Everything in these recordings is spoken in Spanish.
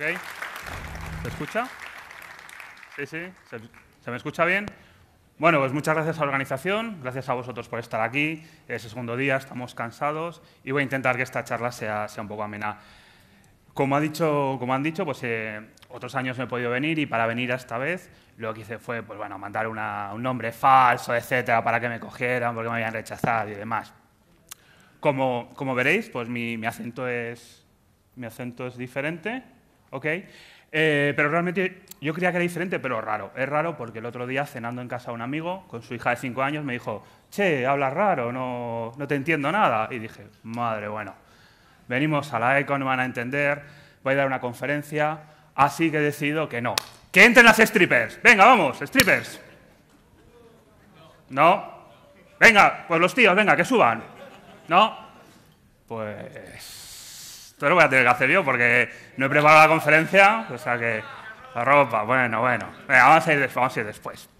¿Se escucha? Sí, sí, ¿Se, me escucha bien? Bueno, pues muchas gracias a la organización, gracias a vosotros por estar aquí. Es el segundo día, estamos cansados y voy a intentar que esta charla sea, sea un poco amena. Como, ha dicho, como han dicho, pues eh, otros años me he podido venir y para venir a esta vez lo que hice fue pues, bueno, mandar un nombre falso, etcétera, para que me cogieran, porque me habían rechazado y demás. Como, como veréis, pues mi, mi, acento es, mi acento es diferente. ¿ok? Eh, pero realmente yo creía que era diferente, pero raro. Es raro porque el otro día, cenando en casa de un amigo, con su hija de 5 años, me dijo, che, hablas raro, no, no te entiendo nada. Y dije, madre, bueno, venimos a la ECO, no van a entender, voy a dar una conferencia, así que he decidido que no. ¡Que entren las strippers! ¡Venga, vamos, strippers! ¿No? Venga, pues los tíos, venga, que suban. ¿No? Pues esto lo voy a tener que hacer yo porque no he preparado la conferencia, o sea que la ropa, bueno, bueno. vamos a ir, después.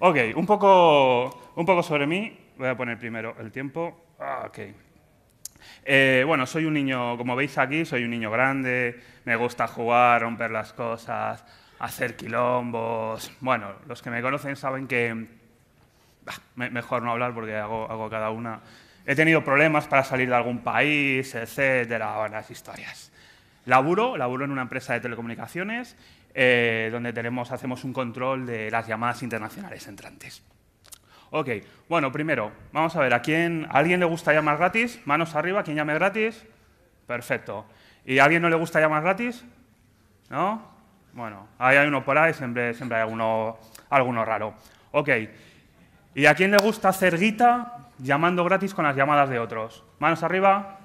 Ok, un poco, un poco sobre mí. Voy a poner primero el tiempo. Ah, ok. Eh, bueno, soy un niño, como veis aquí, soy un niño grande, me gusta jugar, romper las cosas, hacer quilombos. Bueno, los que me conocen saben que... mejor no hablar porque hago, hago cada una. He tenido problemas para salir de algún país, etcétera, las historias. Laburo, laburo en una empresa de telecomunicaciones eh, donde tenemos, hacemos un control de las llamadas internacionales entrantes. Ok, bueno, primero, vamos a ver, ¿a, quién, alguien le gusta llamar gratis? Manos arriba, ¿quién llame gratis? Perfecto. ¿Y a alguien no le gusta llamar gratis? ¿No? Bueno, ahí hay uno por ahí, siempre, siempre hay alguno, alguno raro. Ok, ¿y a quién le gusta hacer guita llamando gratis con las llamadas de otros. Manos arriba.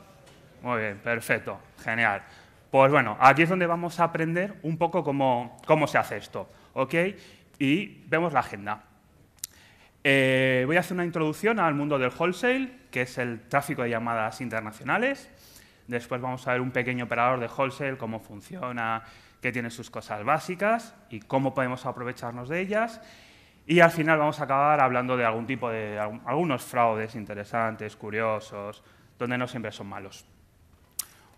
Muy bien, perfecto, genial. Pues bueno, aquí es donde vamos a aprender un poco cómo, cómo se hace esto. ¿ok? Y vemos la agenda. Eh, voy a hacer una introducción al mundo del wholesale, que es el tráfico de llamadas internacionales. Después vamos a ver un pequeño operador de wholesale, cómo funciona, qué tiene sus cosas básicas y cómo podemos aprovecharnos de ellas. Y al final vamos a acabar hablando de algún tipo de algunos fraudes interesantes, curiosos, donde no siempre son malos.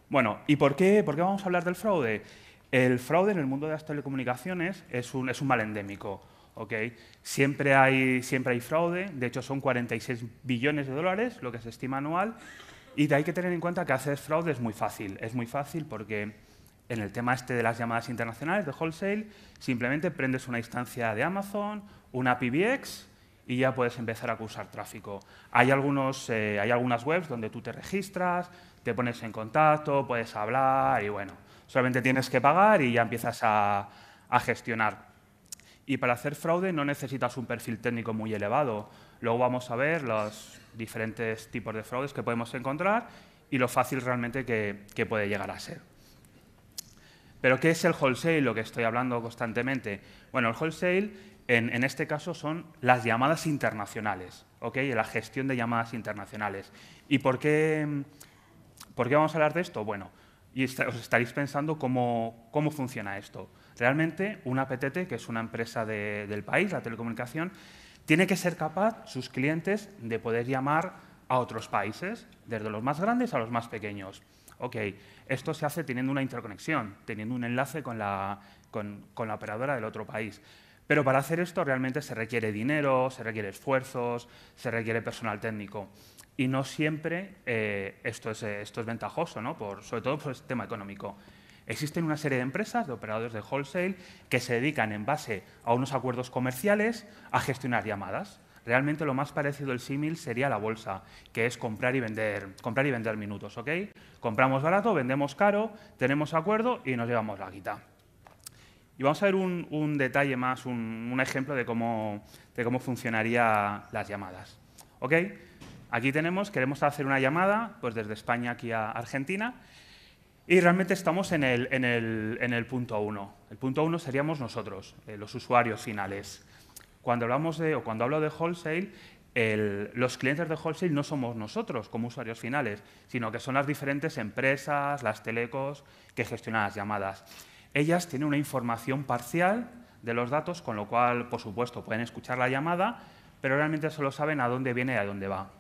Bueno, ¿y por qué, vamos a hablar del fraude? El fraude en el mundo de las telecomunicaciones es un, es un mal endémico. Siempre, hay, siempre hay fraude, de hecho son 46 billones de dólares lo que se estima anual, y hay que tener en cuenta que hacer fraude es muy fácil. Es muy fácil porque en el tema este de las llamadas internacionales, de wholesale, simplemente prendes una instancia de Amazon, una PBX y ya puedes empezar a cursar tráfico. Hay, algunos, eh, hay algunas webs donde tú te registras, te pones en contacto, puedes hablar y bueno, solamente tienes que pagar y ya empiezas a, gestionar. Y para hacer fraude no necesitas un perfil técnico muy elevado. Luego vamos a ver los diferentes tipos de fraudes que podemos encontrar y lo fácil realmente que puede llegar a ser. ¿Pero qué es el wholesale, lo que estoy hablando constantemente? Bueno, el wholesale en, este caso son las llamadas internacionales, ¿ok? la gestión de llamadas internacionales. ¿Y por qué, vamos a hablar de esto? Bueno, y os estaréis pensando cómo, funciona esto. Realmente, una PTT, que es una empresa del país, la telecomunicación, tiene que ser capaz, sus clientes, de poder llamar a otros países, desde los más grandes a los más pequeños ok, esto se hace teniendo una interconexión, teniendo un enlace con la, operadora del otro país. Pero para hacer esto realmente se requiere dinero, se requiere esfuerzos, se requiere personal técnico. Y no siempre eh, eh, esto, es, ventajoso, sobre todo por el tema económico. Existen una serie de empresas, de operadores de wholesale, que se dedican en base a unos acuerdos comerciales a gestionar llamadas. Realmente lo más parecido al símil sería la bolsa, que es comprar y vender, comprar y vender minutos, ¿ok? Compramos barato, vendemos caro, tenemos acuerdo y nos llevamos la guita. Y vamos a ver un, detalle más, un, ejemplo de cómo, de funcionarían las llamadas. ¿Ok? Aquí tenemos, queremos hacer una llamada pues desde España aquí a Argentina y realmente estamos en el, punto uno. El punto uno seríamos nosotros, eh, los usuarios finales cuando hablamos de, o cuando hablo de wholesale, los clientes de wholesale no somos nosotros como usuarios finales, sino que son las diferentes empresas, las telecos que gestionan las llamadas. Ellas tienen una información parcial de los datos, con lo cual, por supuesto, pueden escuchar la llamada, pero realmente solo saben a dónde viene y a dónde va.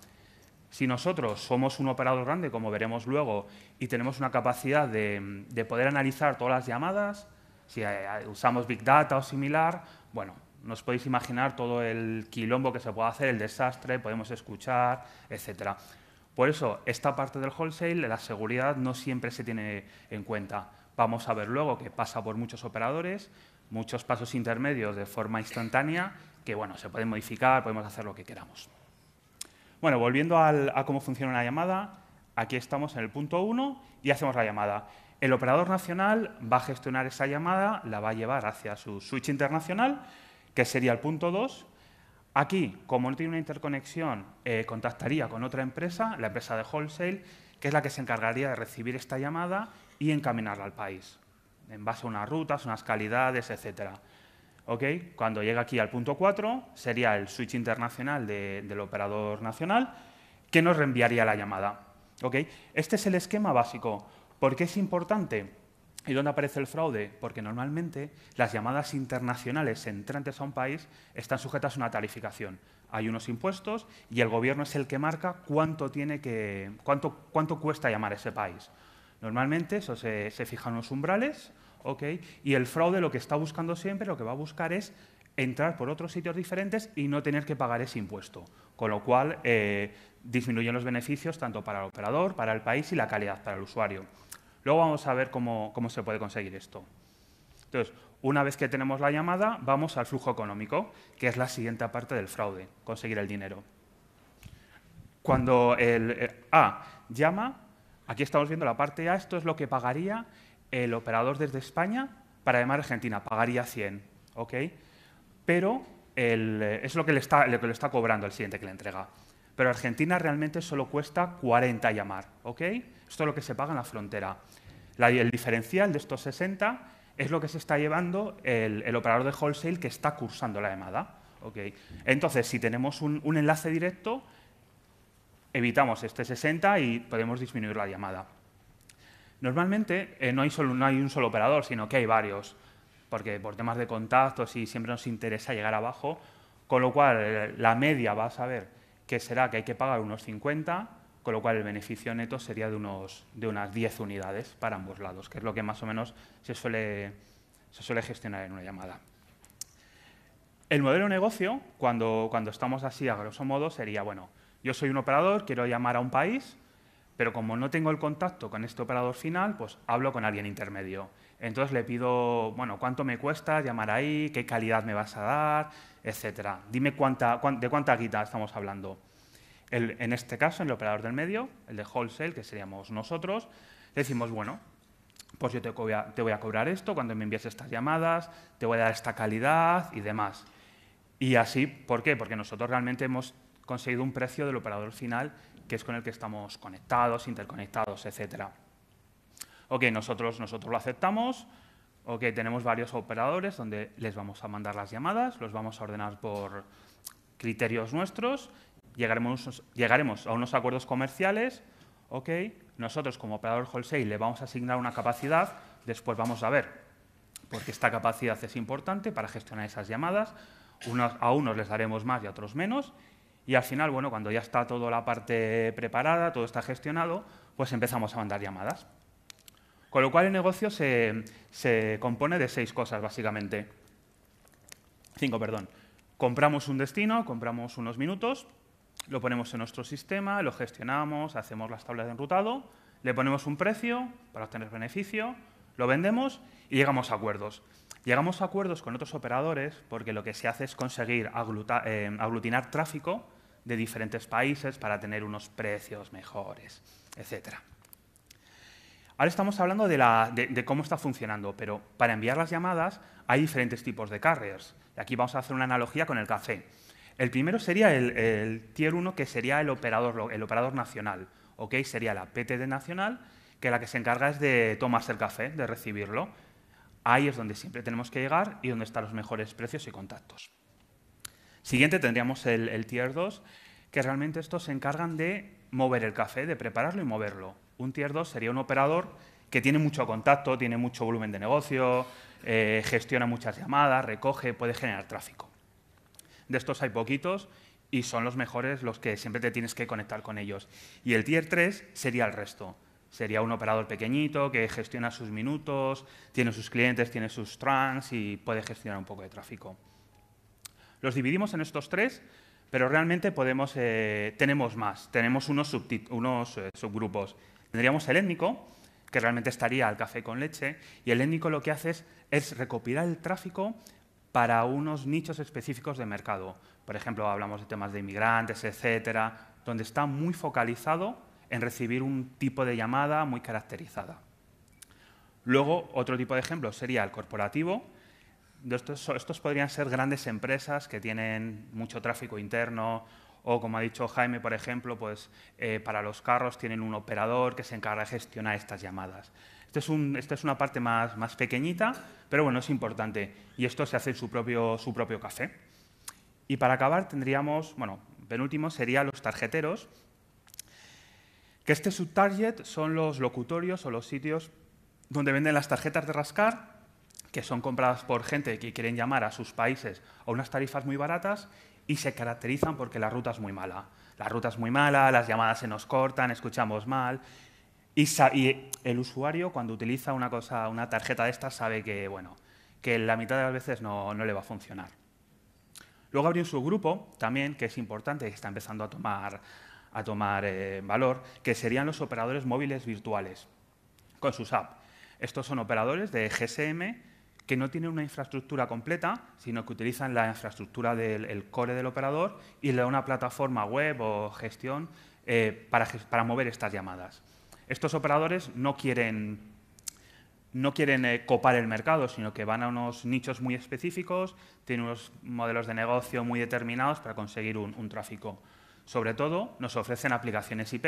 Si nosotros somos un operador grande, como veremos luego, y tenemos una capacidad de poder analizar todas las llamadas, si eh, usamos Big Data o similar, bueno, nos podéis imaginar todo el quilombo que se puede hacer, el desastre, podemos escuchar, etc. Por eso, esta parte del wholesale, la seguridad no siempre se tiene en cuenta. Vamos a ver luego que pasa por muchos operadores, muchos pasos intermedios de forma instantánea, que bueno, se pueden modificar, podemos hacer lo que queramos. Bueno, volviendo a cómo funciona una llamada, aquí estamos en el punto 1 y hacemos la llamada. El operador nacional va a gestionar esa llamada, la va a llevar hacia su switch internacional que sería el punto 2. Aquí, como no tiene una interconexión, eh, contactaría con otra empresa, la empresa de wholesale, que es la que se encargaría de recibir esta llamada y encaminarla al país, en base a unas rutas, unas calidades, etc. Cuando llega aquí al punto 4, sería el switch internacional del operador nacional, que nos reenviaría la llamada. Este es el esquema básico. ¿Por qué es importante? ¿Y dónde aparece el fraude? Porque normalmente las llamadas internacionales entrantes a un país están sujetas a una tarificación. Hay unos impuestos y el gobierno es el que marca cuánto, tiene que, cuánto, cuánto cuesta llamar a ese país. Normalmente eso se, fijan unos umbrales y el fraude lo que está buscando siempre, lo que va a buscar es entrar por otros sitios diferentes y no tener que pagar ese impuesto. Con lo cual eh, disminuyen los beneficios tanto para el operador, para el país y la calidad para el usuario. Luego vamos a ver cómo, se puede conseguir esto. Entonces, una vez que tenemos la llamada, vamos al flujo económico, que es la siguiente parte del fraude, conseguir el dinero. Cuando el A llama, aquí estamos viendo la parte A, esto es lo que pagaría el operador desde España para llamar a Argentina, pagaría 100, ¿ok? Pero es lo que, le está, lo está cobrando el siguiente que le entrega. Pero Argentina realmente solo cuesta 40 llamar, ¿ok? Esto es lo que se paga en la frontera el diferencial de estos 60 es lo que se está llevando el, operador de wholesale que está cursando la llamada. Entonces, si tenemos un, enlace directo, evitamos este 60 y podemos disminuir la llamada. Normalmente eh, no, hay no, hay un solo operador, sino que hay varios, porque por temas de contactos y siempre nos interesa llegar abajo, con lo cual eh, la media va a saber que será que hay que pagar unos 50 con lo cual el beneficio neto sería de, unos, de unas 10 unidades para ambos lados, que es lo que más o menos se suele, se suele gestionar en una llamada. El modelo de negocio, cuando, cuando estamos así a grosso modo, sería, bueno, yo soy un operador, quiero llamar a un país, pero como no tengo el contacto con este operador final, pues hablo con alguien intermedio. Entonces le pido, bueno, ¿cuánto me cuesta llamar ahí? ¿Qué calidad me vas a dar? Etcétera. Dime cuánta, de cuánta guita estamos hablando en este caso, en el operador del medio, el de wholesale, que seríamos nosotros, decimos, bueno, pues yo te voy, a, cobrar esto cuando me envíes estas llamadas, te voy a dar esta calidad y demás. Y así, ¿por qué? Porque nosotros realmente hemos conseguido un precio del operador final que es con el que estamos conectados, interconectados, etc. Ok, nosotros, nosotros lo aceptamos. Ok, tenemos varios operadores donde les vamos a mandar las llamadas, los vamos a ordenar por criterios nuestros llegaremos, llegaremos a unos acuerdos comerciales, ok, nosotros como operador wholesale le vamos a asignar una capacidad, después vamos a ver, porque esta capacidad es importante para gestionar esas llamadas, a unos les daremos más y a otros menos, y al final, bueno, cuando ya está toda la parte preparada, todo está gestionado, pues empezamos a mandar llamadas. Con lo cual el negocio se, se compone de seis cosas, básicamente. Cinco, perdón. Compramos un destino, compramos unos minutos, lo ponemos en nuestro sistema, lo gestionamos, hacemos las tablas de enrutado, le ponemos un precio para obtener beneficio, lo vendemos y llegamos a acuerdos. Llegamos a acuerdos con otros operadores porque lo que se hace es conseguir eh, aglutinar tráfico de diferentes países para tener unos precios mejores, etc. Ahora estamos hablando de, cómo está funcionando, pero para enviar las llamadas hay diferentes tipos de carriers. Y aquí vamos a hacer una analogía con el café. El primero sería el, tier 1, que sería el operador, el operador nacional. Sería la PTD nacional, que la que se encarga es de tomarse el café, de recibirlo. Ahí es donde siempre tenemos que llegar y donde están los mejores precios y contactos. Siguiente tendríamos el, tier 2, que realmente estos se encargan de mover el café, de prepararlo y moverlo. Un tier 2 sería un operador que tiene mucho contacto, tiene mucho volumen de negocio, eh, gestiona muchas llamadas, recoge, puede generar tráfico de estos hay poquitos y son los mejores los que siempre te tienes que conectar con ellos. Y el tier 3 sería el resto. Sería un operador pequeñito que gestiona sus minutos, tiene sus clientes, tiene sus trans y puede gestionar un poco de tráfico. Los dividimos en estos tres, pero realmente podemos, eh, tenemos más. Tenemos unos, unos eh, subgrupos. Tendríamos el étnico, que realmente estaría al café con leche, y el étnico lo que hace es recopilar el tráfico para unos nichos específicos de mercado. Por ejemplo, hablamos de temas de inmigrantes, etcétera, donde está muy focalizado en recibir un tipo de llamada muy caracterizada. Luego, otro tipo de ejemplo sería el corporativo. Estos, podrían ser grandes empresas que tienen mucho tráfico interno o, como ha dicho Jaime, por ejemplo, pues, eh, para los carros tienen un operador que se encarga de gestionar estas llamadas. Este esta es una parte más, pequeñita, pero bueno, es importante. Y esto se hace en su propio, café. Y para acabar tendríamos, bueno, penúltimo sería los tarjeteros, que este subtarget son los locutorios o los sitios donde venden las tarjetas de rascar, que son compradas por gente que quieren llamar a sus países a unas tarifas muy baratas y se caracterizan porque la ruta es muy mala. La ruta es muy mala, las llamadas se nos cortan, escuchamos mal, y, el usuario, cuando utiliza una, cosa, una tarjeta de estas, sabe que, bueno, que la mitad de las veces no, le va a funcionar. Luego habría un subgrupo también, que es importante, que está empezando a tomar, eh, valor, que serían los operadores móviles virtuales, con sus apps. Estos son operadores de GSM que no tienen una infraestructura completa, sino que utilizan la infraestructura del core del operador y le una plataforma web o gestión eh, para mover estas llamadas. Estos operadores no quieren, no quieren eh, copar el mercado, sino que van a unos nichos muy específicos, tienen unos modelos de negocio muy determinados para conseguir un, tráfico. Sobre todo, nos ofrecen aplicaciones IP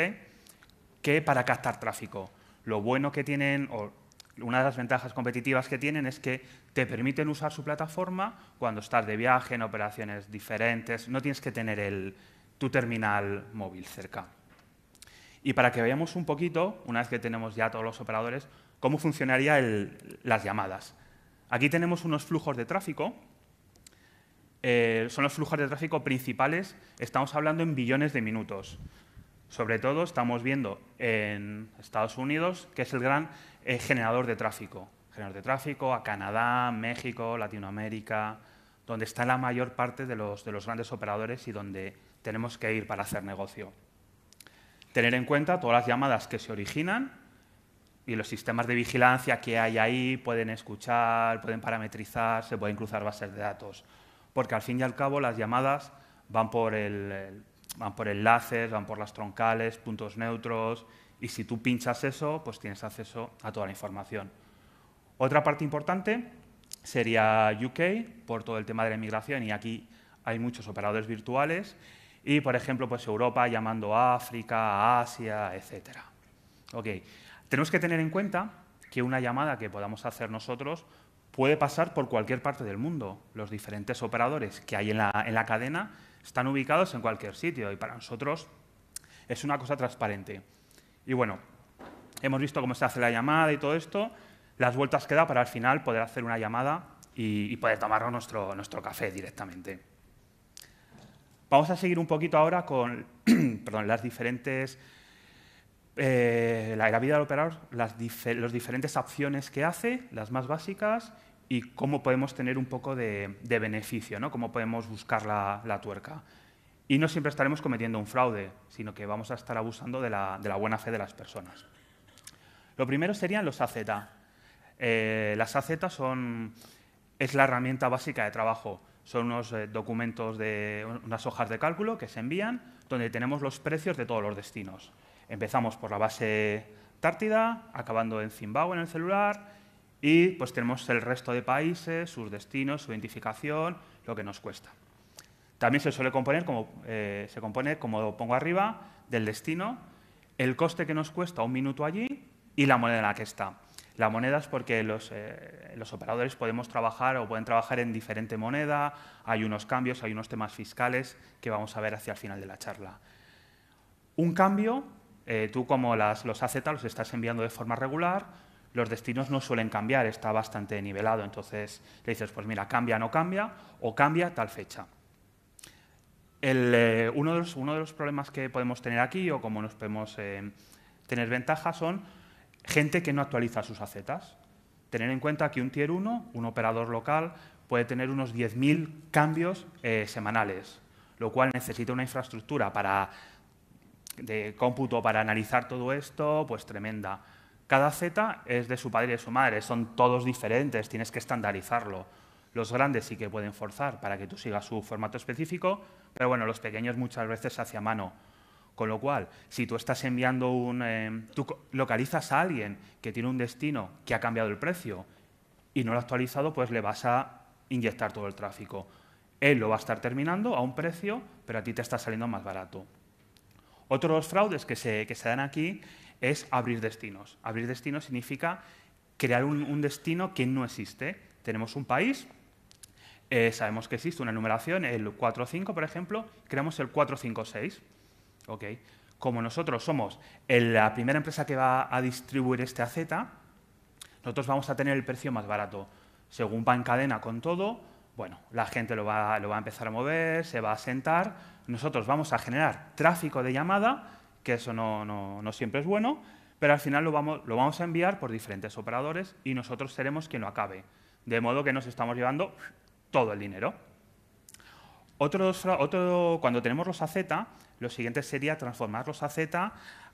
que para captar tráfico. Lo bueno que tienen, o una de las ventajas competitivas que tienen es que te permiten usar su plataforma cuando estás de viaje, en operaciones diferentes, no tienes que tener tu terminal móvil cerca. Y para que veamos un poquito, una vez que tenemos ya todos los operadores, cómo funcionarían las llamadas. Aquí tenemos unos flujos de tráfico. Eh, son los flujos de tráfico principales. Estamos hablando en billones de minutos. Sobre todo estamos viendo en Estados Unidos, que es el gran eh, generador de tráfico. Generador de tráfico a Canadá, México, Latinoamérica, donde está la mayor parte de los grandes operadores y donde tenemos que ir para hacer negocio tener en cuenta todas las llamadas que se originan y los sistemas de vigilancia que hay ahí, pueden escuchar, pueden parametrizar, se pueden cruzar bases de datos. Porque al fin y al cabo las llamadas van por, el, van por enlaces, van por las troncales, puntos neutros, y si tú pinchas eso, pues tienes acceso a toda la información. Otra parte importante sería UK, por todo el tema de la inmigración, y aquí hay muchos operadores virtuales y, por ejemplo, pues Europa llamando a África, a Asia, etc. Tenemos que tener en cuenta que una llamada que podamos hacer nosotros puede pasar por cualquier parte del mundo. Los diferentes operadores que hay en la, en la cadena están ubicados en cualquier sitio y para nosotros es una cosa transparente. Y bueno, hemos visto cómo se hace la llamada y todo esto, las vueltas que da para al final poder hacer una llamada y, poder tomar nuestro, nuestro café directamente. Vamos a seguir un poquito ahora con las diferentes... Eh, la, del operador, las diferentes opciones que hace, las más básicas, y cómo podemos tener un poco de, beneficio, cómo podemos buscar la, tuerca. Y no siempre estaremos cometiendo un fraude, sino que vamos a estar abusando de la, buena fe de las personas. Lo primero serían los AZ. Eh, las AZ son, es la herramienta básica de trabajo. Son unos eh, documentos de unas hojas de cálculo que se envían donde tenemos los precios de todos los destinos. Empezamos por la base Tártida, acabando en Zimbabue en el celular y pues tenemos el resto de países, sus destinos, su identificación, lo que nos cuesta. También se suele componer, como, eh, se compone, como pongo arriba, del destino, el coste que nos cuesta un minuto allí y la moneda en la que está. La moneda es porque eh, los, operadores podemos trabajar o pueden trabajar en diferente moneda, hay unos cambios, hay unos temas fiscales que vamos a ver hacia el final de la charla. Un cambio, eh, tú como los AZ los estás enviando de forma regular, los destinos no suelen cambiar, está bastante nivelado, entonces le dices, pues mira, cambia, no cambia, o cambia tal fecha. Eh, uno, de los, uno, de los, problemas que podemos tener aquí, o como nos podemos tener ventaja, son Gente que no actualiza sus acetas. Tener en cuenta que un Tier 1, un operador local, puede tener unos 10.000 cambios eh, semanales, lo cual necesita una infraestructura de cómputo para analizar todo esto, pues tremenda. Cada Z es de su padre y de su madre, son todos diferentes, tienes que estandarizarlo. Los grandes sí que pueden forzar para que tú sigas su formato específico, pero bueno, los pequeños muchas veces hacia mano. Con lo cual, si tú estás enviando un... Eh, tú localizas a alguien que tiene un destino que ha cambiado el precio y no lo ha actualizado, pues le vas a inyectar todo el tráfico. Él lo va a estar terminando a un precio, pero a ti te está saliendo más barato. Otro de los fraudes que se, dan aquí es abrir destinos. Abrir destinos significa crear un, destino que no existe. Tenemos un país, eh, sabemos que existe una numeración, el 4.5, por ejemplo, creamos el 456. ¿ok? Como nosotros somos la primera empresa que va a distribuir este AZ, nosotros vamos a tener el precio más barato. Según va en cadena con todo, bueno, la gente lo va, a empezar a mover, se va a sentar, nosotros vamos a generar tráfico de llamada, que eso no, siempre es bueno, pero al final lo vamos, a enviar por diferentes operadores y nosotros seremos quien lo acabe. De modo que nos estamos llevando todo el dinero. otro, cuando tenemos los AZ, lo siguiente sería transformarlos a Z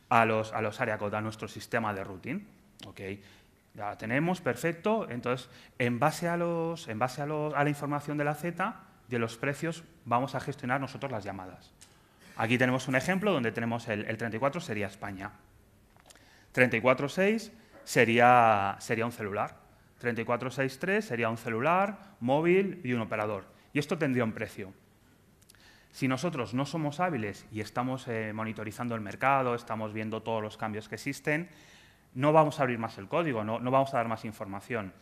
a los, a los área a nuestro sistema de routing. Okay. Ya la tenemos, perfecto. Entonces, en base, a, los, en base a, la información de la Z, de los precios, vamos a gestionar nosotros las llamadas. Aquí tenemos un ejemplo donde tenemos el, 34 sería España. 34.6 sería, sería un celular. 34.63 sería un celular, móvil y un operador. Y esto tendría un precio. Si nosotros no somos hábiles y estamos eh, monitorizando el mercado, estamos viendo todos los cambios que existen, no vamos a abrir más el código, no, vamos a dar más información.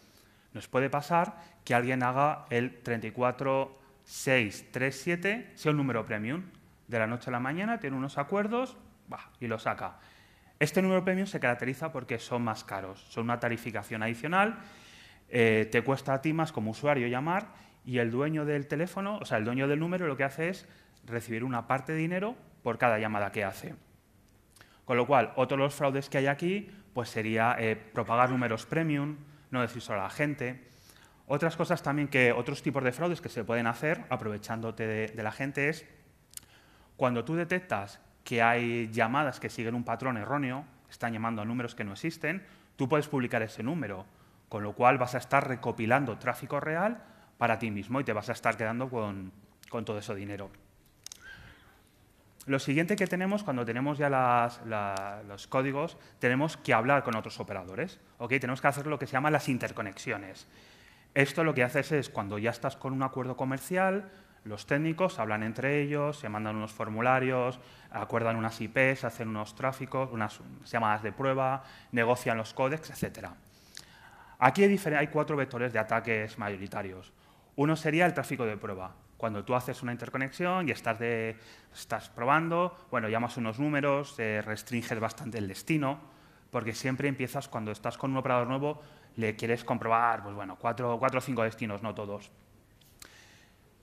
Nos puede pasar que alguien haga el 34637, sea un número premium, de la noche a la mañana, tiene unos acuerdos y lo saca. Este número premium se caracteriza porque son más caros, son una tarificación adicional, eh, te cuesta a ti más como usuario llamar y el dueño del teléfono, o sea, el dueño del número lo que hace es recibir una parte de dinero por cada llamada que hace. Con lo cual, otro de los fraudes que hay aquí pues sería eh, propagar números premium, no decir solo a la gente. Otras cosas también que, otros tipos de fraudes que se pueden hacer aprovechándote de, la gente es cuando tú detectas que hay llamadas que siguen un patrón erróneo, están llamando a números que no existen, tú puedes publicar ese número, con lo cual vas a estar recopilando tráfico real para ti mismo y te vas a estar quedando con, con todo ese dinero lo siguiente que tenemos cuando tenemos ya los códigos, tenemos que hablar con otros operadores. Tenemos que hacer lo que se llama las interconexiones. Esto lo que haces es cuando ya estás con un acuerdo comercial, los técnicos hablan entre ellos, se mandan unos formularios, acuerdan unas IPs, hacen unos tráficos, unas llamadas de prueba, negocian los códex, etc. Aquí hay cuatro vectores de ataques mayoritarios. Uno sería el tráfico de prueba. Cuando tú haces una interconexión y estás, de, estás probando, bueno, llamas unos números, restringes bastante el destino, porque siempre empiezas cuando estás con un operador nuevo, le quieres comprobar, pues bueno, cuatro, cuatro o cinco destinos, no todos.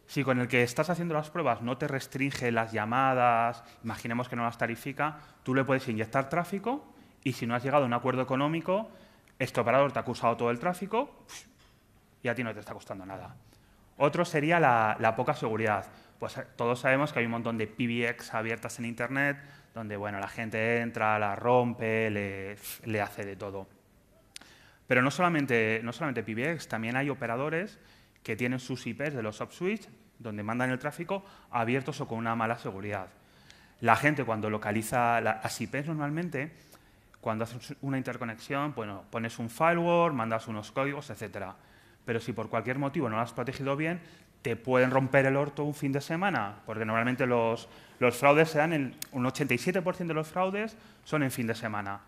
Si con el que estás haciendo las pruebas no te restringe las llamadas, imaginemos que no las tarifica, tú le puedes inyectar tráfico y si no has llegado a un acuerdo económico, este operador te ha acusado todo el tráfico y a ti no te está costando nada. Otro sería la, poca seguridad. Pues eh, todos sabemos que hay un montón de PBX abiertas en Internet, donde bueno, la gente entra, la rompe, le, hace de todo. Pero no solamente, no solamente PBX, también hay operadores que tienen sus IPs de los off-switch, donde mandan el tráfico, abiertos o con una mala seguridad. La gente cuando localiza las IPs normalmente, cuando haces una interconexión, bueno, pones un firewall, mandas unos códigos, etcétera pero si por cualquier motivo no lo has protegido bien, te pueden romper el orto un fin de semana, porque normalmente los, fraudes se dan, en, un 87% de los fraudes son en fin de semana.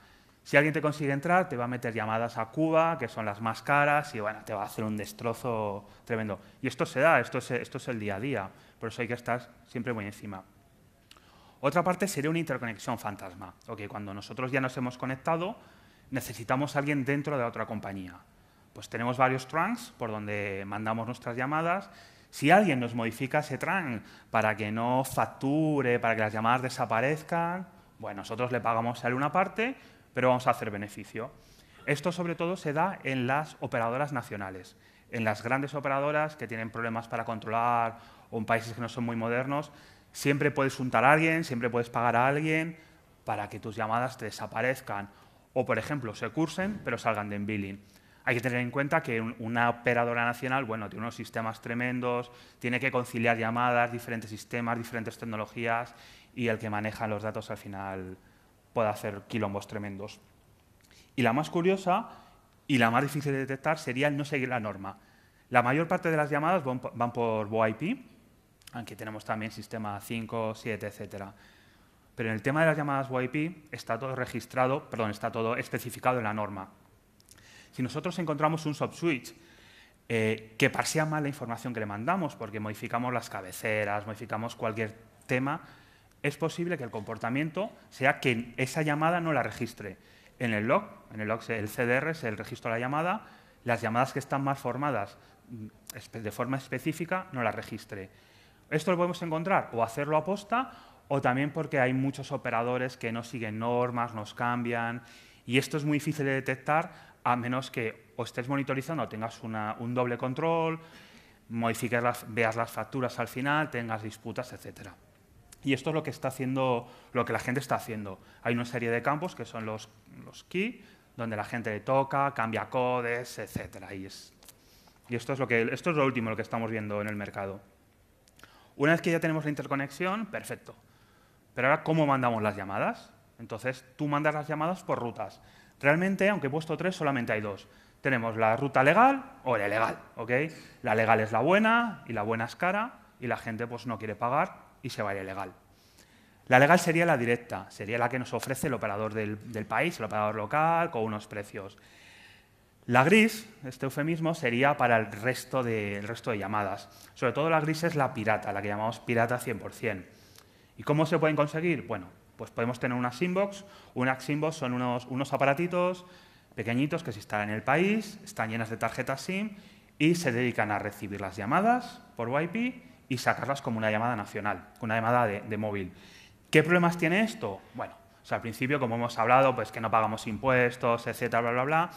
Si alguien te consigue entrar, te va a meter llamadas a Cuba, que son las más caras, y bueno, te va a hacer un destrozo tremendo. Y esto se da, esto es, el día a día, por eso hay que estar siempre muy encima. Otra parte sería una interconexión fantasma, que cuando nosotros ya nos hemos conectado, necesitamos a alguien dentro de la otra compañía pues tenemos varios trunks por donde mandamos nuestras llamadas. Si alguien nos modifica ese trunk para que no facture, para que las llamadas desaparezcan, bueno, nosotros le pagamos a él una parte, pero vamos a hacer beneficio. Esto sobre todo se da en las operadoras nacionales, en las grandes operadoras que tienen problemas para controlar o en países que no son muy modernos. Siempre puedes juntar a alguien, siempre puedes pagar a alguien para que tus llamadas te desaparezcan o, por ejemplo, se cursen pero salgan de en billing hay que tener en cuenta que una operadora nacional, bueno, tiene unos sistemas tremendos, tiene que conciliar llamadas, diferentes sistemas, diferentes tecnologías y el que maneja los datos al final puede hacer quilombos tremendos. Y la más curiosa y la más difícil de detectar sería el no seguir la norma. La mayor parte de las llamadas van por VoIP, aunque tenemos también sistema 5, 7, etcétera. Pero en el tema de las llamadas VoIP está todo registrado, perdón, está todo especificado en la norma. Si nosotros encontramos un subswitch switch eh, que parsea mal la información que le mandamos, porque modificamos las cabeceras, modificamos cualquier tema, es posible que el comportamiento sea que esa llamada no la registre en el log, en el log el CDR es el registro de la llamada, las llamadas que están más formadas mm, de forma específica no las registre. Esto lo podemos encontrar o hacerlo a posta o también porque hay muchos operadores que no siguen normas, nos cambian y esto es muy difícil de detectar a menos que estés monitorizando, tengas un doble control, modifiques veas las facturas al final, tengas disputas, etc. Y esto es lo que está haciendo, lo que la gente está haciendo. Hay una serie de campos que son los, los key, donde la gente le toca, cambia codes, etcétera. Y, esto, es lo que, esto es lo último que estamos viendo en el mercado. Una vez que ya tenemos la interconexión, perfecto. Pero ahora, ¿cómo mandamos las llamadas? Entonces, tú mandas las llamadas por rutas. Realmente, aunque he puesto tres, solamente hay dos. Tenemos la ruta legal o la ilegal. La legal es la buena y la buena es cara y la gente pues, no quiere pagar y se va a ir ilegal. La legal sería la directa, sería la que nos ofrece el operador del, país, el operador local, con unos precios. La gris, este eufemismo, sería para el resto, de, el resto de llamadas. Sobre todo la gris es la pirata, la que llamamos pirata 100%. ¿Y cómo se pueden conseguir? Bueno, pues podemos tener una simbox, Una simbox son unos, aparatitos pequeñitos que se instalan en el país, están llenas de tarjetas SIM y se dedican a recibir las llamadas por WIP y sacarlas como una llamada nacional, una llamada de, móvil. ¿Qué problemas tiene esto? Bueno, al principio, como hemos hablado, pues que no pagamos impuestos, etcétera, bla, bla, bla.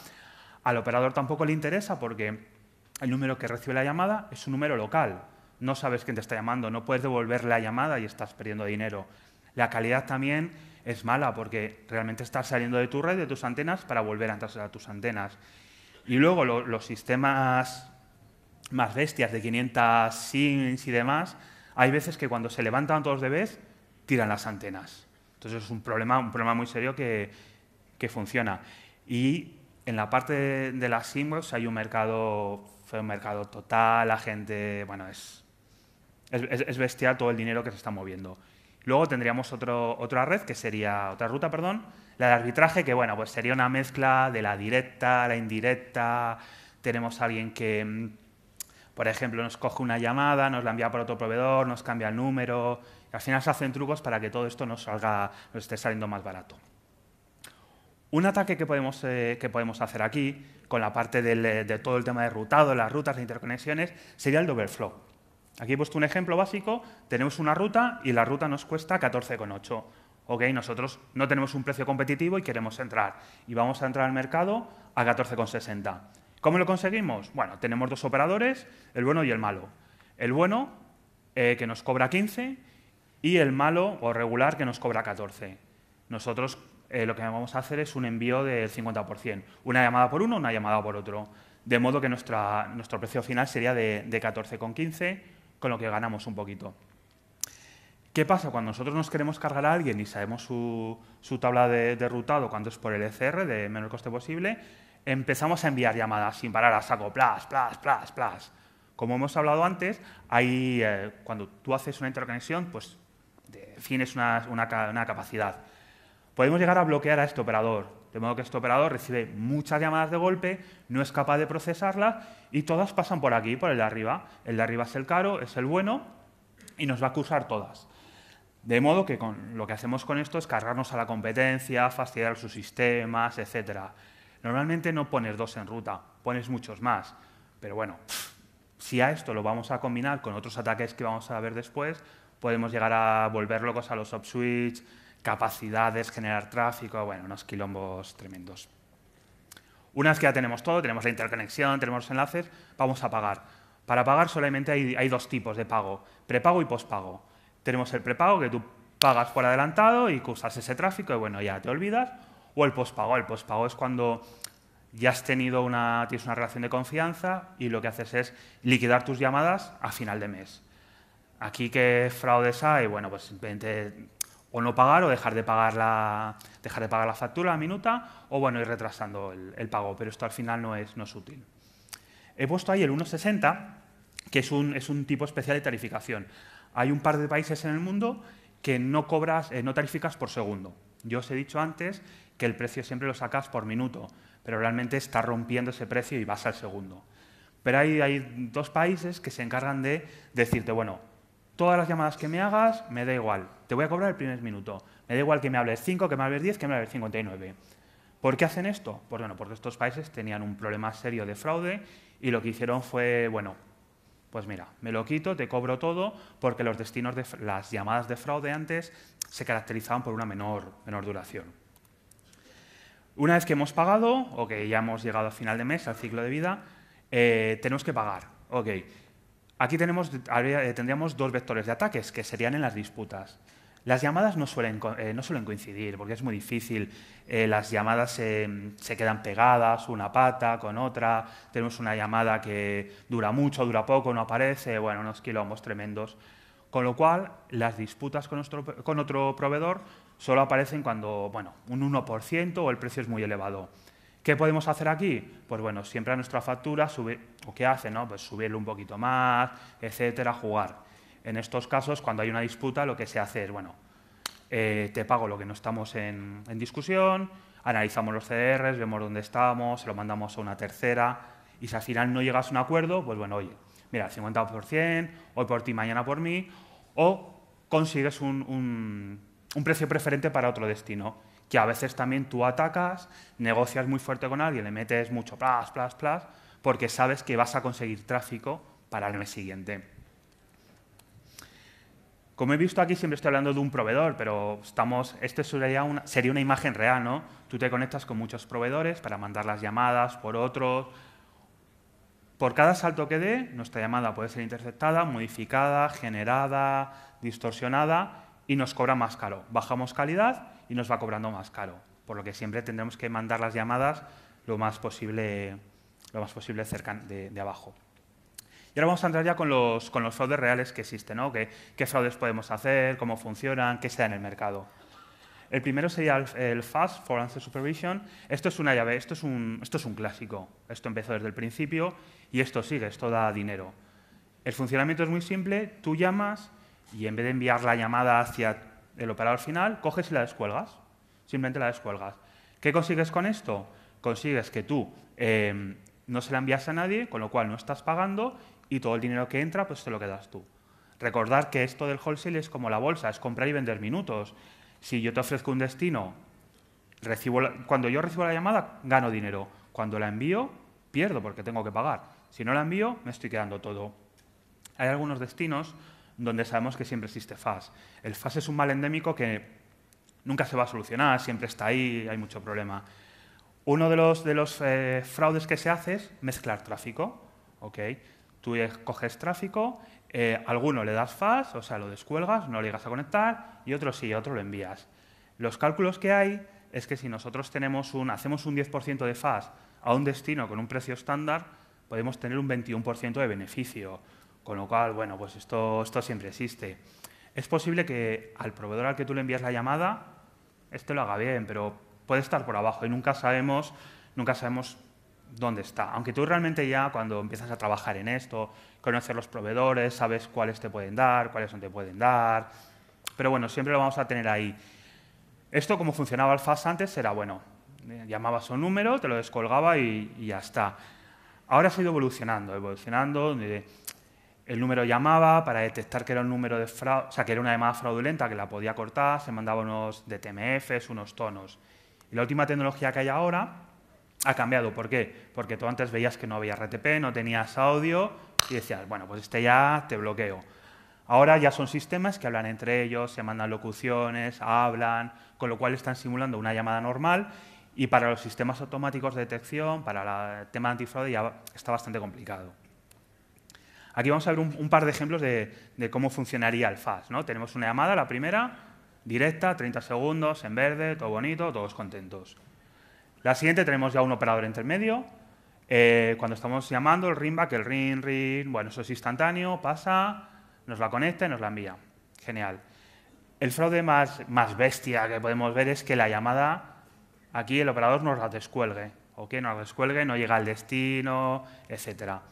Al operador tampoco le interesa porque el número que recibe la llamada es un número local. No sabes quién te está llamando, no puedes devolverle la llamada y estás perdiendo dinero. La calidad también es mala porque realmente estás saliendo de tu red, de tus antenas, para volver a entrar a tus antenas. Y luego los sistemas más bestias de 500 SIMs y demás, hay veces que cuando se levantan todos de vez, tiran las antenas. Entonces es un problema, un problema muy serio que, que funciona. Y en la parte de, las SIMs hay un mercado, un mercado total, la gente, bueno, es, es, es bestial todo el dinero que se está moviendo. Luego tendríamos otra red, que sería, otra ruta, perdón, la de arbitraje, que bueno, pues sería una mezcla de la directa, la indirecta. Tenemos a alguien que, mm, por ejemplo, nos coge una llamada, nos la envía por otro proveedor, nos cambia el número. al final se hacen trucos para que todo esto nos, salga, nos esté saliendo más barato. Un ataque que podemos, eh, que podemos hacer aquí, con la parte eh, de todo el tema de rutado, las rutas, de interconexiones, sería el Flow. Aquí he puesto un ejemplo básico, tenemos una ruta y la ruta nos cuesta 14,8. Ok, nosotros no tenemos un precio competitivo y queremos entrar. Y vamos a entrar al mercado a 14,60. ¿Cómo lo conseguimos? Bueno, tenemos dos operadores, el bueno y el malo. El bueno, eh, que nos cobra 15, y el malo o regular, que nos cobra 14. Nosotros eh, lo que vamos a hacer es un envío del 50%. Una llamada por uno, una llamada por otro. De modo que nuestro precio final sería de, de 14,15 con lo que ganamos un poquito. ¿Qué pasa? Cuando nosotros nos queremos cargar a alguien y sabemos su, su tabla de, rutado, cuando es por el ECR, de menor coste posible, empezamos a enviar llamadas sin parar a saco, plas, plas, plas, plas. Como hemos hablado antes, ahí, eh, cuando tú haces una interconexión, pues defines una capacidad. Podemos llegar a bloquear a este operador, de modo que este operador recibe muchas llamadas de golpe, no es capaz de procesarlas y todas pasan por aquí, por el de arriba. El de arriba es el caro, es el bueno y nos va a cruzar todas. De modo que con, lo que hacemos con esto es cargarnos a la competencia, fastidiar sus sistemas, etc. Normalmente no pones dos en ruta, pones muchos más. Pero bueno, si a esto lo vamos a combinar con otros ataques que vamos a ver después, podemos llegar a volver locos a los subswitch capacidades, generar tráfico, bueno, unos quilombos tremendos. Una vez que ya tenemos todo, tenemos la interconexión, tenemos los enlaces, vamos a pagar. Para pagar solamente hay, dos tipos de pago, prepago y pospago. Tenemos el prepago, que tú pagas por adelantado y que usas ese tráfico y bueno, ya te olvidas. O el pospago. El pospago es cuando ya has tenido una, tienes una relación de confianza y lo que haces es liquidar tus llamadas a final de mes. Aquí qué fraudes hay, bueno, pues simplemente o no pagar o dejar de pagar la, dejar de pagar la factura, a minuta, o bueno, ir retrasando el, pago, pero esto al final no es, no es útil. He puesto ahí el 1.60, que es un, es un tipo especial de tarificación. Hay un par de países en el mundo que no cobras, eh, no tarificas por segundo. Yo os he dicho antes que el precio siempre lo sacas por minuto, pero realmente está rompiendo ese precio y vas al segundo. Pero hay, hay dos países que se encargan de decirte, bueno, todas las llamadas que me hagas, me da igual, te voy a cobrar el primer minuto. Me da igual que me hables 5, que me hables 10, que me hables 59. ¿Por qué hacen esto? Pues bueno, porque estos países tenían un problema serio de fraude y lo que hicieron fue, bueno, pues mira, me lo quito, te cobro todo, porque los destinos de las llamadas de fraude antes se caracterizaban por una menor, menor duración. Una vez que hemos pagado, o que ya hemos llegado al final de mes, al ciclo de vida, eh, tenemos que pagar. Ok, aquí tenemos, eh, tendríamos dos vectores de ataques, que serían en las disputas. Las llamadas no suelen, eh, no suelen coincidir porque es muy difícil. Eh, las llamadas se, quedan pegadas, una pata con otra. Tenemos una llamada que dura mucho, dura poco, no aparece. Bueno, unos kilómetros tremendos. Con lo cual, las disputas con, con otro proveedor solo aparecen cuando, bueno, un 1% o el precio es muy elevado. ¿Qué podemos hacer aquí? Pues bueno, siempre a nuestra factura subir, o qué hace, ¿no? Pues subirlo un poquito más, etcétera, jugar. En estos casos, cuando hay una disputa, lo que se hace es, bueno, eh, te pago lo que no estamos en, discusión, analizamos los CDRs, vemos dónde estamos, se lo mandamos a una tercera, y si al final no llegas a un acuerdo, pues bueno, oye, mira, 50%, hoy por ti, mañana por mí, o consigues un, precio preferente para otro destino, que a veces también tú atacas, negocias muy fuerte con alguien, le metes mucho plas, plas, plas, porque sabes que vas a conseguir tráfico para el mes siguiente. Como he visto aquí, siempre estoy hablando de un proveedor, pero estamos, este sería una, imagen real, ¿no? Tú te conectas con muchos proveedores para mandar las llamadas por otros. Por cada salto que dé, nuestra llamada puede ser interceptada, modificada, generada, distorsionada y nos cobra más caro. Bajamos calidad y nos va cobrando más caro. Por lo que siempre tendremos que mandar las llamadas lo más posible, lo más posible cerca de abajo. Y ahora vamos a entrar ya con los, con fraudes reales que existen, ¿no? ¿Qué, fraudes podemos hacer? ¿Cómo funcionan? ¿Qué sea en el mercado? El primero sería el, FAST, Answer Supervision. Esto es una llave, esto es, un, clásico. Esto empezó desde el principio y esto sigue, esto da dinero. El funcionamiento es muy simple, tú llamas y en vez de enviar la llamada hacia el operador final, coges y la descuelgas. Simplemente la descuelgas. ¿Qué consigues con esto? Consigues que tú eh, no se la envías a nadie, con lo cual no estás pagando y todo el dinero que entra, pues te lo quedas tú. Recordar que esto del wholesale es como la bolsa, es comprar y vender minutos. Si yo te ofrezco un destino, cuando yo recibo la llamada, gano dinero. Cuando la envío, pierdo porque tengo que pagar. Si no la envío, me estoy quedando todo. Hay algunos destinos donde sabemos que siempre existe FAS. El FAS es un mal endémico que nunca se va a solucionar, siempre está ahí, hay mucho problema. Uno de los, eh, fraudes que se hace es mezclar tráfico. Tú coges tráfico, eh, alguno le das fast, o sea, lo descuelgas, no llegas a conectar, y otro sí, otro lo envías. Los cálculos que hay es que si nosotros tenemos hacemos un 10% de fast a un destino con un precio estándar, podemos tener un 21% de beneficio. Con lo cual, bueno, pues esto, esto siempre existe. Es posible que al proveedor al que tú le envías la llamada, este lo haga bien, pero puede estar por abajo y nunca sabemos, nunca sabemos dónde está. Aunque tú realmente ya cuando empiezas a trabajar en esto, conocer los proveedores, sabes cuáles te pueden dar, cuáles no te pueden dar. Pero bueno, siempre lo vamos a tener ahí. Esto, como funcionaba el FAS antes, era bueno, eh, llamabas un número, te lo descolgaba y, ya está. Ahora ha ido evolucionando, evolucionando. El número llamaba para detectar que era un número de fraude, o sea, que era una llamada fraudulenta que la podía cortar, se mandaba unos DTMFs, unos tonos. Y la última tecnología que hay ahora ha cambiado. ¿Por qué? Porque tú antes veías que no había RTP, no tenías audio y decías, bueno, pues este ya te bloqueo. Ahora ya son sistemas que hablan entre ellos, se mandan locuciones, hablan, con lo cual están simulando una llamada normal y para los sistemas automáticos de detección, para el tema de antifraude ya está bastante complicado. Aquí vamos a ver un, par de ejemplos de, cómo funcionaría el FAS. ¿no? Tenemos una llamada, la primera, directa, 30 segundos, en verde, todo bonito, todos contentos. La siguiente tenemos ya un operador intermedio. Eh, cuando estamos llamando el back, el ring, ring, bueno, eso es instantáneo, pasa, nos la conecta y nos la envía. Genial. El fraude más, más bestia que podemos ver es que la llamada, aquí el operador nos la descuelgue, o que nos la descuelgue, no llega al destino, etcétera.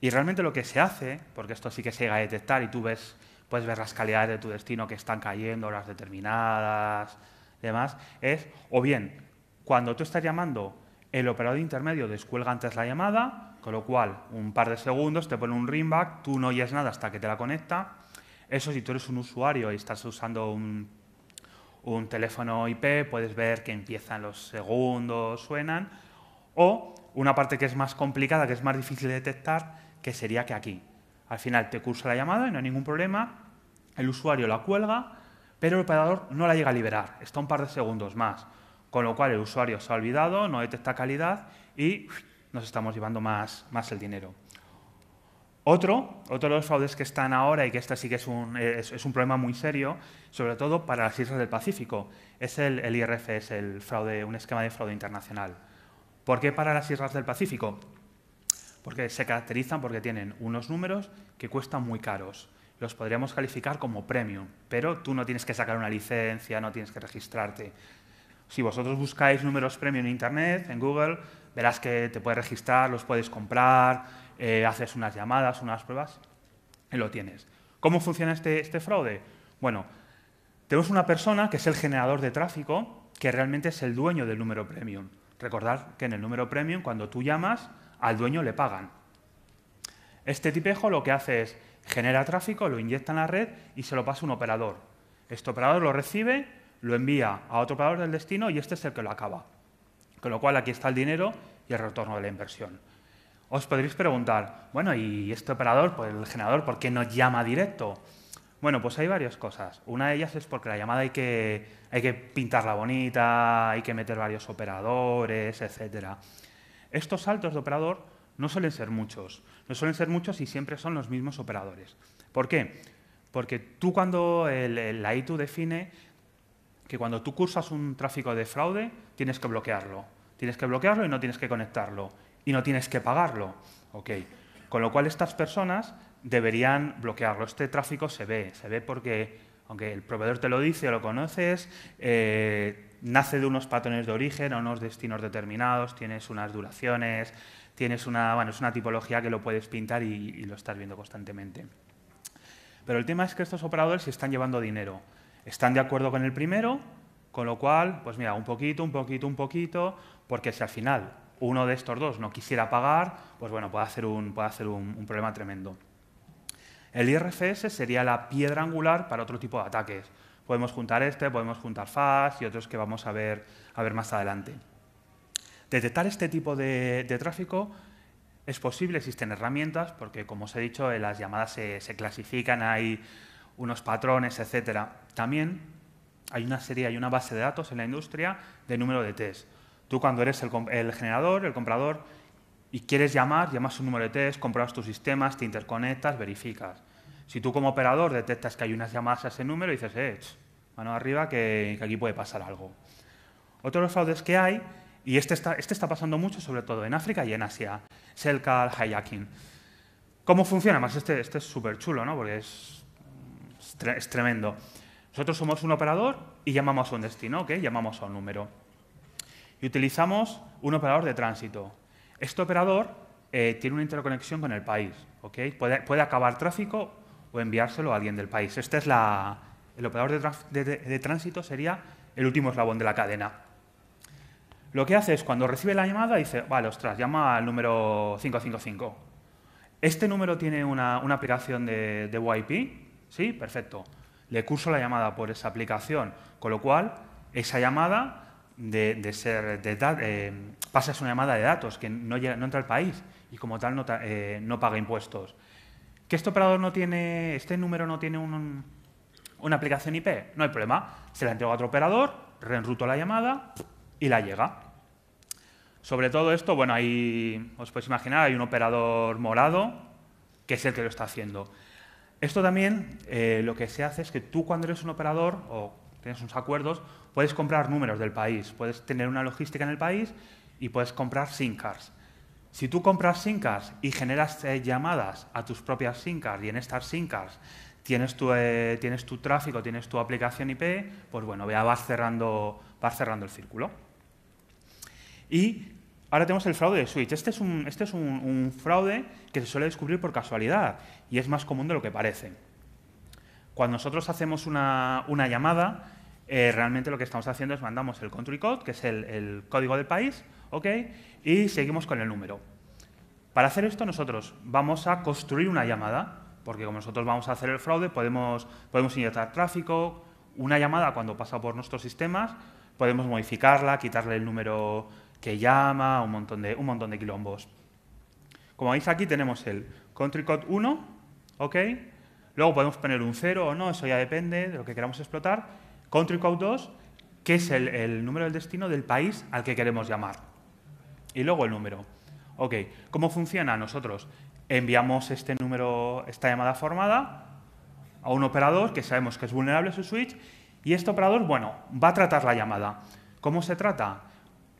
Y realmente lo que se hace, porque esto sí que se llega a detectar y tú ves, puedes ver las calidades de tu destino que están cayendo, las determinadas, demás, es o bien cuando tú estás llamando, el operador intermedio descuelga antes la llamada, con lo cual un par de segundos te pone un ringback, tú no oyes nada hasta que te la conecta. Eso si tú eres un usuario y estás usando un, un teléfono IP, puedes ver que empiezan los segundos, suenan. O una parte que es más complicada, que es más difícil de detectar, que sería que aquí. Al final te cursa la llamada y no hay ningún problema, el usuario la cuelga, pero el operador no la llega a liberar, está un par de segundos más con lo cual el usuario se ha olvidado, no detecta calidad y nos estamos llevando más, más el dinero. Otro, otro de los fraudes que están ahora y que este sí que es un, problema muy serio, sobre todo para las islas del Pacífico, es el, IRF, es el fraude, un esquema de fraude internacional. ¿Por qué para las islas del Pacífico? Porque se caracterizan porque tienen unos números que cuestan muy caros. Los podríamos calificar como premium, pero tú no tienes que sacar una licencia, no tienes que registrarte. Si vosotros buscáis números premium en Internet, en Google, verás que te puedes registrar, los puedes comprar, eh, haces unas llamadas, unas pruebas, y lo tienes. ¿Cómo funciona este, este, fraude? Bueno, tenemos una persona que es el generador de tráfico, que realmente es el dueño del número premium. Recordad que en el número premium, cuando tú llamas, al dueño le pagan. Este tipejo lo que hace es genera tráfico, lo inyecta en la red y se lo pasa a un operador. Este operador lo recibe lo envía a otro operador del destino y este es el que lo acaba. Con lo cual aquí está el dinero y el retorno de la inversión. Os podréis preguntar, bueno, ¿y este operador, pues el generador, por qué no llama directo? Bueno, pues hay varias cosas. Una de ellas es porque la llamada hay que, hay que pintarla bonita, hay que meter varios operadores, etc. Estos saltos de operador no suelen ser muchos. No suelen ser muchos y siempre son los mismos operadores. ¿Por qué? Porque tú cuando el, la ITU define, que cuando tú cursas un tráfico de fraude, tienes que bloquearlo. Tienes que bloquearlo y no tienes que conectarlo. Y no tienes que pagarlo. Con lo cual, estas personas deberían bloquearlo. Este tráfico se ve. Se ve porque, aunque el proveedor te lo dice o lo conoces, eh, nace de unos patrones de origen o unos destinos determinados, tienes unas duraciones, tienes una, es una tipología que lo puedes pintar y, y lo estás viendo constantemente. Pero el tema es que estos operadores se están llevando dinero están de acuerdo con el primero, con lo cual, pues mira, un poquito, un poquito, un poquito, porque si al final uno de estos dos no quisiera pagar, pues bueno, puede hacer un, puede hacer un, problema tremendo. El IRFS sería la piedra angular para otro tipo de ataques. Podemos juntar este, podemos juntar FAS y otros que vamos a ver, a ver más adelante. Detectar este tipo de, tráfico es posible, existen herramientas, porque como os he dicho, las llamadas se, se clasifican, hay unos patrones, etcétera, También hay una serie, hay una base de datos en la industria de número de test. Tú cuando eres el, generador, el comprador, y quieres llamar, llamas un número de test, compruebas tus sistemas, te interconectas, verificas. Si tú como operador detectas que hay unas llamadas a ese número, dices, eh, mano arriba, que, aquí puede pasar algo. Otro de los fraudes que hay, y este está, este está pasando mucho, sobre todo en África y en Asia, es el call hijacking. ¿Cómo funciona? Más pues este, este es súper chulo, ¿no? Porque es es, tremendo. Nosotros somos un operador y llamamos a un destino, ¿ok? Llamamos a un número. Y utilizamos un operador de tránsito. Este operador eh, tiene una interconexión con el país, ¿ok? Puede, acabar tráfico o enviárselo a alguien del país. Este es el operador de, tránsito sería el último eslabón de la cadena. Lo que hace es cuando recibe la llamada dice, vale, ostras, llama al número 555. Este número tiene una, aplicación de, de YP ¿Sí? Perfecto. Le curso la llamada por esa aplicación, con lo cual esa llamada de, ser de, eh, pasa es una llamada de datos que no, entra al país y como tal eh, no, paga impuestos. ¿Que este operador no tiene, este número no tiene una aplicación IP? No hay problema. Se la entrego a otro operador, reenruto la llamada y la llega. Sobre todo esto, bueno, ahí os podéis imaginar, hay un operador morado que es el que lo está haciendo. Esto también eh, lo que se hace es que tú cuando eres un operador o tienes unos acuerdos, puedes comprar números del país, puedes tener una logística en el país y puedes comprar SIM Si tú compras SIM y generas eh, llamadas a tus propias SIM y en estas SIM tienes tu, eh, tienes tu tráfico, tienes tu aplicación IP, pues bueno, vea vas cerrando, vas cerrando el círculo. Y Ahora tenemos el fraude de Switch. Este es, un, este es un, fraude que se suele descubrir por casualidad y es más común de lo que parece. Cuando nosotros hacemos una, llamada, eh, realmente lo que estamos haciendo es mandamos el country code, que es el, código del país, y seguimos con el número. Para hacer esto nosotros vamos a construir una llamada, porque como nosotros vamos a hacer el fraude, podemos, podemos inyectar tráfico, una llamada cuando pasa por nuestros sistemas, podemos modificarla, quitarle el número que llama, un montón de, un montón de quilombos. Como veis aquí tenemos el country code 1, ¿ok? Luego podemos poner un 0 o no, eso ya depende de lo que queramos explotar. Country code 2, que es el, número del destino del país al que queremos llamar. Y luego el número. Ok, ¿cómo funciona? Nosotros enviamos este número, esta llamada formada a un operador que sabemos que es vulnerable su switch y este operador, bueno, va a tratar la llamada. ¿Cómo se trata?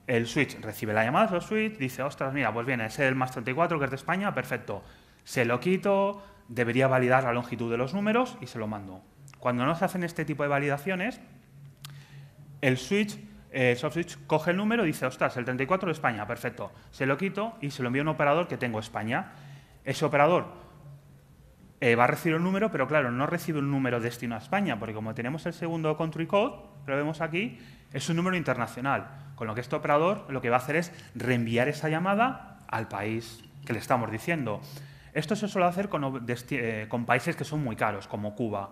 El switch recibe la llamada del switch, dice, ostras, mira, pues viene, es el más 34 que es de España, perfecto. Se lo quito, debería validar la longitud de los números y se lo mando. Cuando no se hacen este tipo de validaciones, el switch, eh, SoftSwitch coge el número y dice, ostras, el 34 de España, perfecto. Se lo quito y se lo envía a un operador que tengo España. Ese operador eh, va a recibir un número, pero claro, no recibe un número destino a España, porque como tenemos el segundo country code, lo vemos aquí, es un número internacional. Con lo que este operador lo que va a hacer es reenviar esa llamada al país que le estamos diciendo. Esto se suele hacer con, eh, países que son muy caros, como Cuba.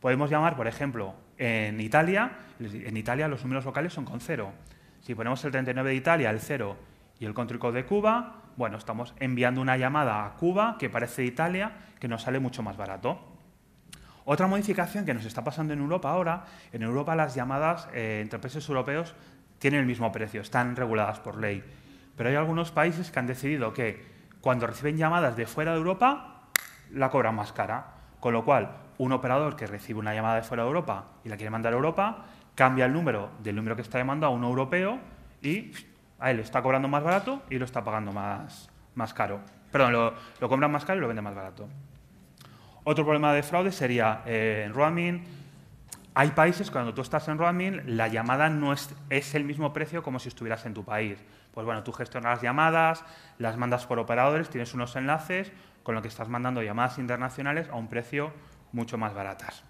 Podemos llamar, por ejemplo, en Italia, en Italia los números locales son con cero. Si ponemos el 39 de Italia, el cero, y el country de Cuba, bueno, estamos enviando una llamada a Cuba que parece de Italia, que nos sale mucho más barato. Otra modificación que nos está pasando en Europa ahora, en Europa las llamadas eh, entre países europeos tienen el mismo precio, están reguladas por ley. Pero hay algunos países que han decidido que cuando reciben llamadas de fuera de Europa, la cobran más cara. Con lo cual, un operador que recibe una llamada de fuera de Europa y la quiere mandar a Europa, cambia el número del número que está llamando a un europeo y a él está cobrando más barato y lo está pagando más, más caro. Perdón, lo, lo compran más caro y lo vende más barato. Otro problema de fraude sería eh, en roaming, hay países cuando tú estás en roaming, la llamada no es, el mismo precio como si estuvieras en tu país. Pues bueno, tú gestionas las llamadas, las mandas por operadores, tienes unos enlaces con lo que estás mandando llamadas internacionales a un precio mucho más baratas.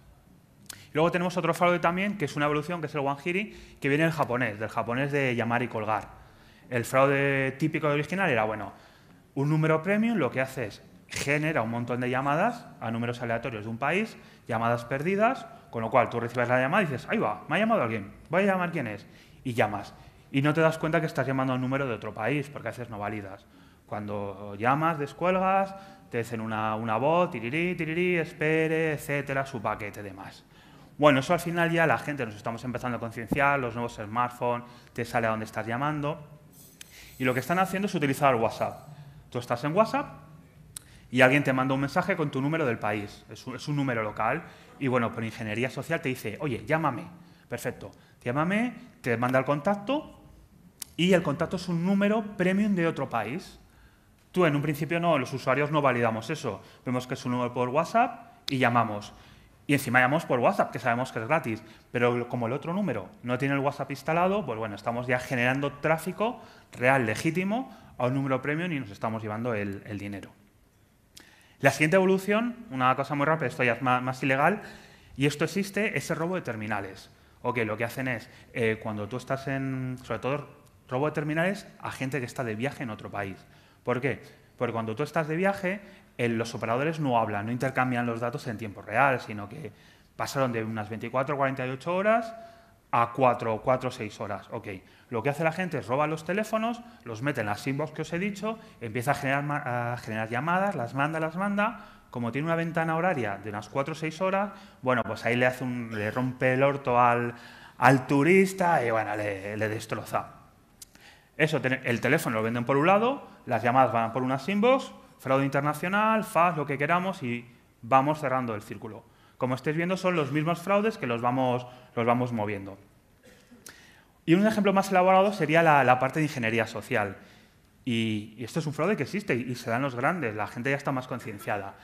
Luego tenemos otro fraude también, que es una evolución, que es el wanjiri, que viene del japonés, del japonés de llamar y colgar. El fraude típico original era, bueno, un número premium lo que hace es genera un montón de llamadas a números aleatorios de un país, llamadas perdidas, con lo cual, tú recibes la llamada y dices, ahí va, me ha llamado alguien, voy a llamar quién es. Y llamas. Y no te das cuenta que estás llamando a número de otro país, porque a veces no validas. Cuando llamas, descuelgas, te dicen una, voz, tirirí, tirirí, espere, etcétera, su paquete, demás. Bueno, eso al final ya la gente nos estamos empezando a concienciar, los nuevos smartphones, te sale a dónde estás llamando. Y lo que están haciendo es utilizar WhatsApp. Tú estás en WhatsApp y alguien te manda un mensaje con tu número del país. Es es un número local y bueno, por pues ingeniería social te dice, oye, llámame. Perfecto. Llámame, te manda el contacto y el contacto es un número premium de otro país. Tú, en un principio, no, los usuarios no validamos eso. Vemos que es un número por WhatsApp y llamamos. Y encima llamamos por WhatsApp, que sabemos que es gratis. Pero como el otro número no tiene el WhatsApp instalado, pues bueno, estamos ya generando tráfico real, legítimo, a un número premium y nos estamos llevando el, el dinero. La siguiente evolución, una cosa muy rápida, esto ya es más, ilegal, y esto existe, es el robo de terminales. que lo que hacen es, eh, cuando tú estás en, sobre todo robo de terminales a gente que está de viaje en otro país. ¿Por qué? Porque cuando tú estás de viaje, los operadores no hablan, no intercambian los datos en tiempo real, sino que pasaron de unas 24 a 48 horas a 4 o 4 o 6 horas. Ok, lo que hace la gente es roba los teléfonos, los mete en las inbox que os he dicho, empieza a generar, generar llamadas, las manda, las manda. Como tiene una ventana horaria de unas 4 o 6 horas, bueno, pues ahí le, hace rompe el orto al, turista y bueno, le, destroza. Eso, el teléfono lo venden por un lado, las llamadas van por unas inbox, fraude internacional, FAS, lo que queramos y vamos cerrando el círculo. Como estáis viendo, son los mismos fraudes que los vamos, moviendo. Y un ejemplo más elaborado sería la, parte de ingeniería social. Y, esto es un fraude que existe y, se dan los grandes, la gente ya está más concienciada.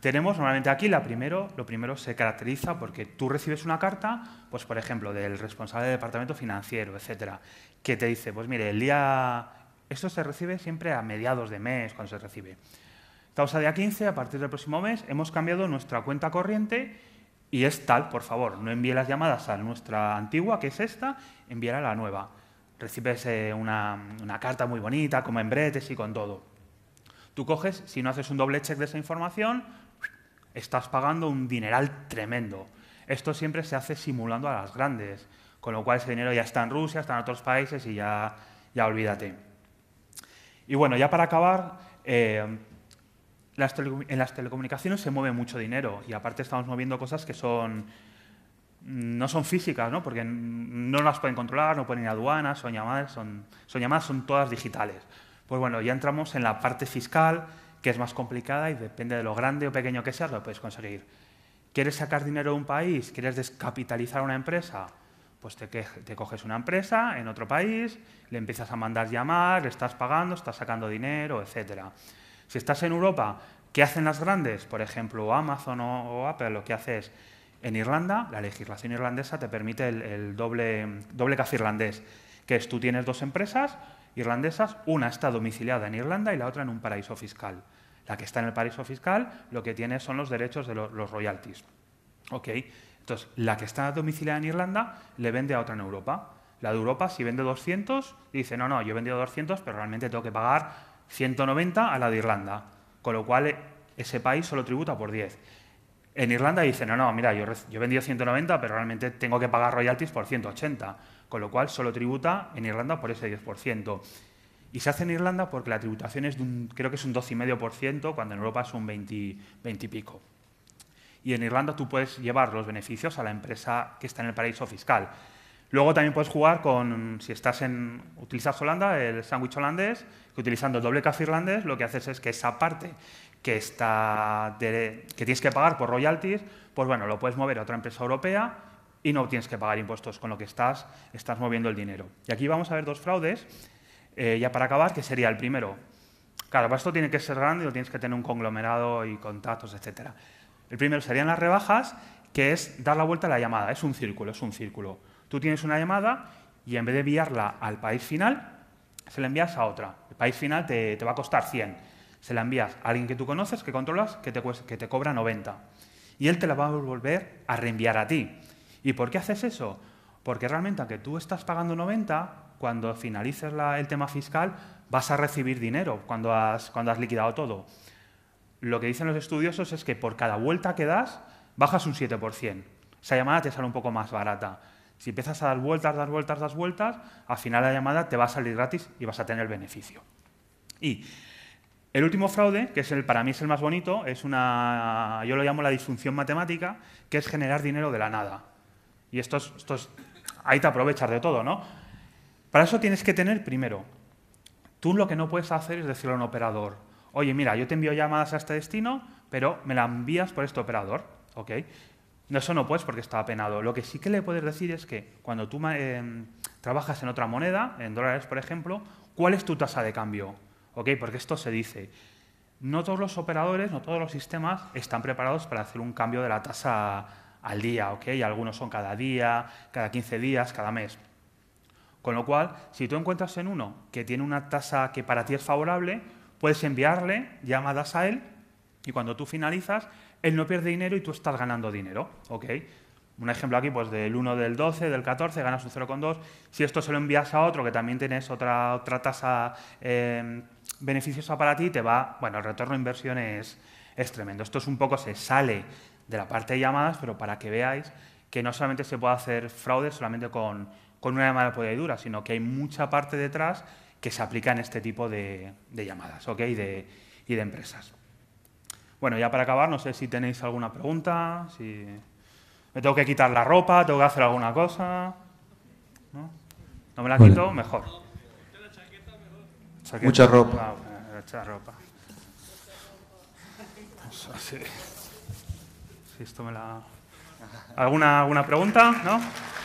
Tenemos normalmente aquí la primero, lo primero se caracteriza porque tú recibes una carta, pues por ejemplo, del responsable del departamento financiero, etcétera, que te dice, pues mire, el día esto se recibe siempre a mediados de mes cuando se recibe. Causa a día 15, a partir del próximo mes hemos cambiado nuestra cuenta corriente y es tal, por favor, no envíe las llamadas a nuestra antigua, que es esta, envíe a la nueva. Recibes eh, una, carta muy bonita, con Bretes y con todo. Tú coges, si no haces un doble check de esa información, estás pagando un dineral tremendo. Esto siempre se hace simulando a las grandes, con lo cual ese dinero ya está en Rusia, está en otros países y ya, ya olvídate. Y bueno, ya para acabar, eh, en las telecomunicaciones se mueve mucho dinero y aparte estamos moviendo cosas que son no son físicas, ¿no? porque no las pueden controlar, no pueden ir a aduanas, son llamadas, son, llamadas, son todas digitales. Pues bueno, ya entramos en la parte fiscal, que es más complicada y depende de lo grande o pequeño que seas, lo puedes conseguir. ¿Quieres sacar dinero de un país? ¿Quieres descapitalizar una empresa? Pues te, coges una empresa en otro país, le empiezas a mandar llamar, le estás pagando, estás sacando dinero, etcétera. Si estás en Europa, ¿qué hacen las grandes? Por ejemplo, Amazon o, Apple, lo que hace es, en Irlanda, la legislación irlandesa te permite el, doble, doble café irlandés, que es tú tienes dos empresas irlandesas, una está domiciliada en Irlanda y la otra en un paraíso fiscal. La que está en el paraíso fiscal lo que tiene son los derechos de los, royalties. Okay. Entonces, la que está domiciliada en Irlanda le vende a otra en Europa. La de Europa, si vende 200, dice, no, no, yo he vendido 200, pero realmente tengo que pagar 190 a la de Irlanda, con lo cual ese país solo tributa por 10. En Irlanda dice, no, no, mira, yo, yo he vendido 190, pero realmente tengo que pagar royalties por 180, con lo cual solo tributa en Irlanda por ese 10%. Y se hace en Irlanda porque la tributación es de un, creo que es un 12,5%, cuando en Europa es un 20, 20 y pico. Y en Irlanda tú puedes llevar los beneficios a la empresa que está en el paraíso fiscal. Luego también puedes jugar con, si estás en, utilizas Holanda, el sándwich holandés, que utilizando el doble café irlandés, lo que haces es que esa parte que, está que tienes que pagar por royalties, pues bueno, lo puedes mover a otra empresa europea y no tienes que pagar impuestos, con lo que estás, estás moviendo el dinero. Y aquí vamos a ver dos fraudes, eh, ya para acabar, que sería el primero. Claro, para esto tiene que ser grande, lo tienes que tener un conglomerado y contactos, etc. El primero serían las rebajas, que es dar la vuelta a la llamada. Es un círculo, es un círculo. Tú tienes una llamada y en vez de enviarla al país final, se la envías a otra. El país final te, va a costar 100. Se la envías a alguien que tú conoces, que controlas, que te, que te cobra 90. Y él te la va a volver a reenviar a ti. ¿Y por qué haces eso? Porque realmente aunque tú estás pagando 90, cuando finalices el tema fiscal vas a recibir dinero cuando has, cuando has liquidado todo. Lo que dicen los estudiosos es que por cada vuelta que das, bajas un 7%. Esa llamada te sale un poco más barata. Si empiezas a dar vueltas, dar vueltas, dar vueltas, al final la llamada te va a salir gratis y vas a tener beneficio. Y el último fraude, que es el, para mí es el más bonito, es una, yo lo llamo la disfunción matemática, que es generar dinero de la nada. Y esto esto ahí te aprovechas de todo, ¿no? Para eso tienes que tener, primero, tú lo que no puedes hacer es decirle a un operador, oye, mira, yo te envío llamadas a este destino, pero me la envías por este operador, ¿ok? No, eso no puedes porque está apenado. Lo que sí que le puedes decir es que cuando tú em, trabajas en otra moneda, en dólares por ejemplo, ¿cuál es tu tasa de cambio? ¿Ok? Porque esto se dice. No todos los operadores, no todos los sistemas están preparados para hacer un cambio de la tasa al día, ¿ok? Algunos son cada día, cada 15 días, cada mes. Con lo cual, si tú encuentras en uno que tiene una tasa que para ti es favorable, puedes enviarle llamadas a él y cuando tú finalizas, él no pierde dinero y tú estás ganando dinero. ¿ok? Un ejemplo aquí, pues del 1, del 12, del 14, ganas un 0,2. Si esto se lo envías a otro que también tienes otra, otra tasa eh, beneficiosa para ti, te va, bueno, el retorno de inversión es, tremendo. Esto es un poco, se sale de la parte de llamadas, pero para que veáis que no solamente se puede hacer fraude solamente con, una llamada pura y dura, sino que hay mucha parte detrás que se aplica en este tipo de, llamadas ¿ok? de, y de empresas. Bueno, ya para acabar, no sé si tenéis alguna pregunta, si me tengo que quitar la ropa, tengo que hacer alguna cosa. No, me la quito, mejor. Ah, mucha ropa. mucha ropa. sí. Si esto me la... ¿Alguna, alguna pregunta? ¿No?